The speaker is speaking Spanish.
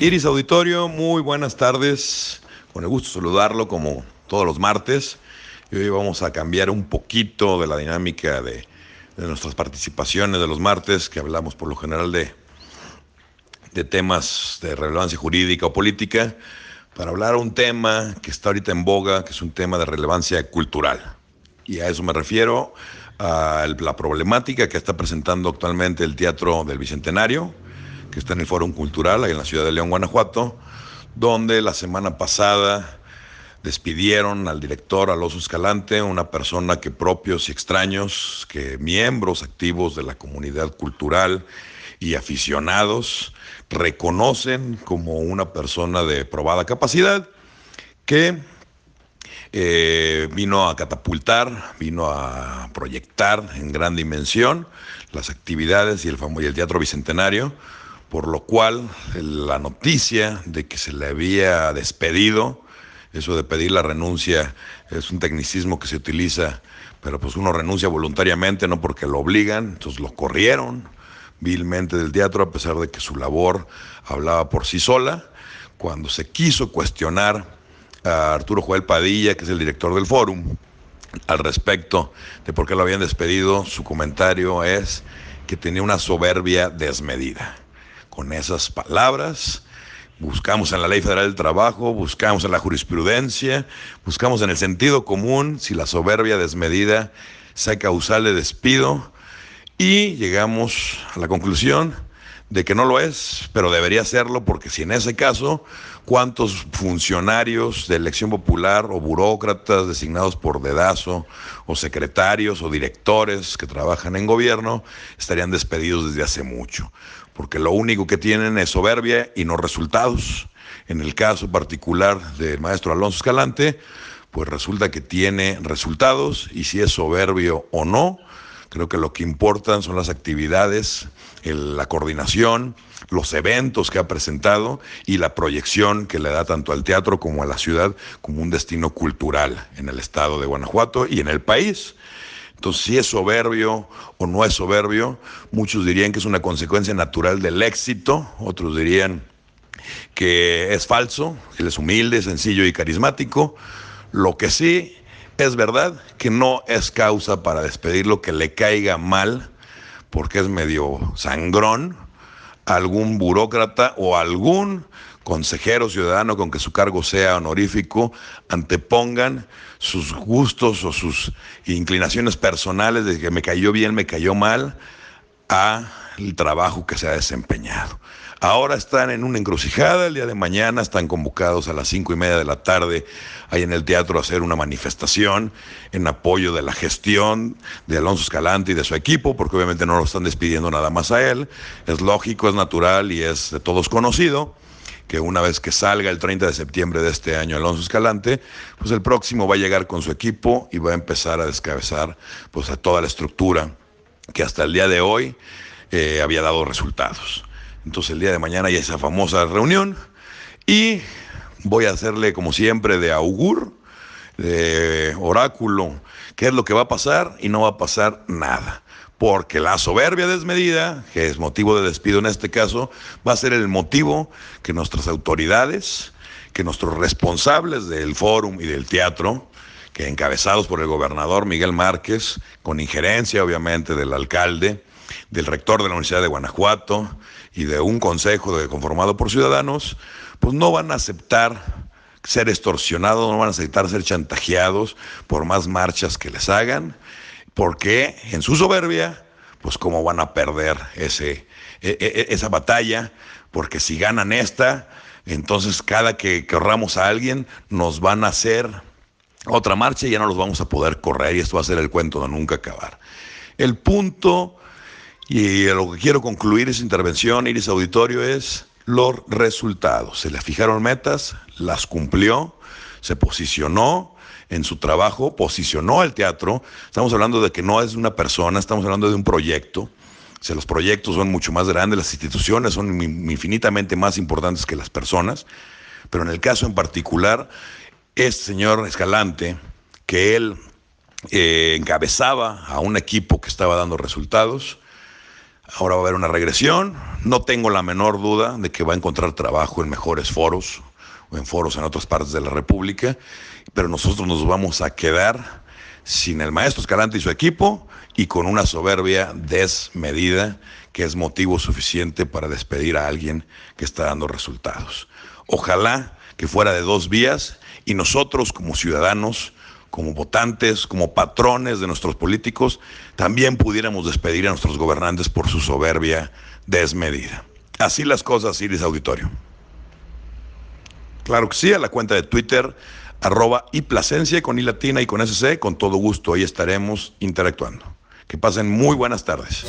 Iris Auditorio, muy buenas tardes. Con el gusto de saludarlo como todos los martes. hoy vamos a cambiar un poquito de la dinámica de, nuestras participaciones de los martes, que hablamos por lo general de temas de relevancia jurídica o política para hablar un tema que está ahorita en boga, que es un tema de relevancia cultural. Y a eso me refiero a la problemática que está presentando actualmente el Teatro del Bicentenario, que está en el Fórum Cultural, ahí en la ciudad de León, Guanajuato, donde la semana pasada despidieron al director Alonso Escalante, una persona que propios y extraños, que miembros activos de la comunidad cultural, y aficionados reconocen como una persona de probada capacidad que eh, vino a catapultar, vino a proyectar en gran dimensión las actividades y el, y el Teatro Bicentenario, por lo cual la noticia de que se le había despedido, eso de pedir la renuncia es un tecnicismo que se utiliza, pero pues uno renuncia voluntariamente, no porque lo obligan, entonces lo corrieron, vilmente del teatro, a pesar de que su labor hablaba por sí sola. Cuando se quiso cuestionar a Arturo Joel Padilla, que es el director del Fórum, al respecto de por qué lo habían despedido, su comentario es que tenía una soberbia desmedida. Con esas palabras, buscamos en la Ley Federal del Trabajo, buscamos en la jurisprudencia, buscamos en el sentido común si la soberbia desmedida sea causal de despido y llegamos a la conclusión de que no lo es, pero debería serlo porque si en ese caso, ¿cuántos funcionarios de elección popular o burócratas designados por dedazo o secretarios o directores que trabajan en gobierno estarían despedidos desde hace mucho? Porque lo único que tienen es soberbia y no resultados. En el caso particular del maestro Alonso Escalante, pues resulta que tiene resultados y si es soberbio o no, Creo que lo que importan son las actividades, la coordinación, los eventos que ha presentado y la proyección que le da tanto al teatro como a la ciudad como un destino cultural en el estado de Guanajuato y en el país. Entonces, si es soberbio o no es soberbio, muchos dirían que es una consecuencia natural del éxito, otros dirían que es falso, que es humilde, sencillo y carismático. Lo que sí es verdad que no es causa para despedirlo que le caiga mal, porque es medio sangrón, algún burócrata o algún consejero ciudadano con que su cargo sea honorífico, antepongan sus gustos o sus inclinaciones personales de que me cayó bien, me cayó mal, al trabajo que se ha desempeñado. Ahora están en una encrucijada, el día de mañana están convocados a las cinco y media de la tarde ahí en el teatro a hacer una manifestación en apoyo de la gestión de Alonso Escalante y de su equipo, porque obviamente no lo están despidiendo nada más a él. Es lógico, es natural y es de todos conocido que una vez que salga el 30 de septiembre de este año Alonso Escalante, pues el próximo va a llegar con su equipo y va a empezar a descabezar pues a toda la estructura que hasta el día de hoy eh, había dado resultados. Entonces el día de mañana hay esa famosa reunión y voy a hacerle como siempre de augur, de oráculo, qué es lo que va a pasar y no va a pasar nada. Porque la soberbia desmedida, que es motivo de despido en este caso, va a ser el motivo que nuestras autoridades, que nuestros responsables del fórum y del teatro, que encabezados por el gobernador Miguel Márquez, con injerencia obviamente del alcalde, del rector de la Universidad de Guanajuato y de un consejo conformado por ciudadanos, pues no van a aceptar ser extorsionados, no van a aceptar ser chantajeados por más marchas que les hagan, porque en su soberbia, pues cómo van a perder ese, e, e, e, esa batalla, porque si ganan esta, entonces cada que corramos a alguien nos van a hacer otra marcha y ya no los vamos a poder correr y esto va a ser el cuento de nunca acabar. El punto y lo que quiero concluir esa intervención, Iris Auditorio, es los resultados. Se le fijaron metas, las cumplió, se posicionó en su trabajo, posicionó al teatro. Estamos hablando de que no es una persona, estamos hablando de un proyecto. O los proyectos son mucho más grandes, las instituciones son infinitamente más importantes que las personas. Pero en el caso en particular, este señor Escalante, que él eh, encabezaba a un equipo que estaba dando resultados, Ahora va a haber una regresión. No tengo la menor duda de que va a encontrar trabajo en mejores foros o en foros en otras partes de la República, pero nosotros nos vamos a quedar sin el maestro Escalante y su equipo y con una soberbia desmedida que es motivo suficiente para despedir a alguien que está dando resultados. Ojalá que fuera de dos vías y nosotros como ciudadanos como votantes, como patrones de nuestros políticos, también pudiéramos despedir a nuestros gobernantes por su soberbia desmedida. Así las cosas, Iris Auditorio. Claro que sí, a la cuenta de Twitter, arroba y Placencia con i latina y con SC, con todo gusto, ahí estaremos interactuando. Que pasen muy buenas tardes.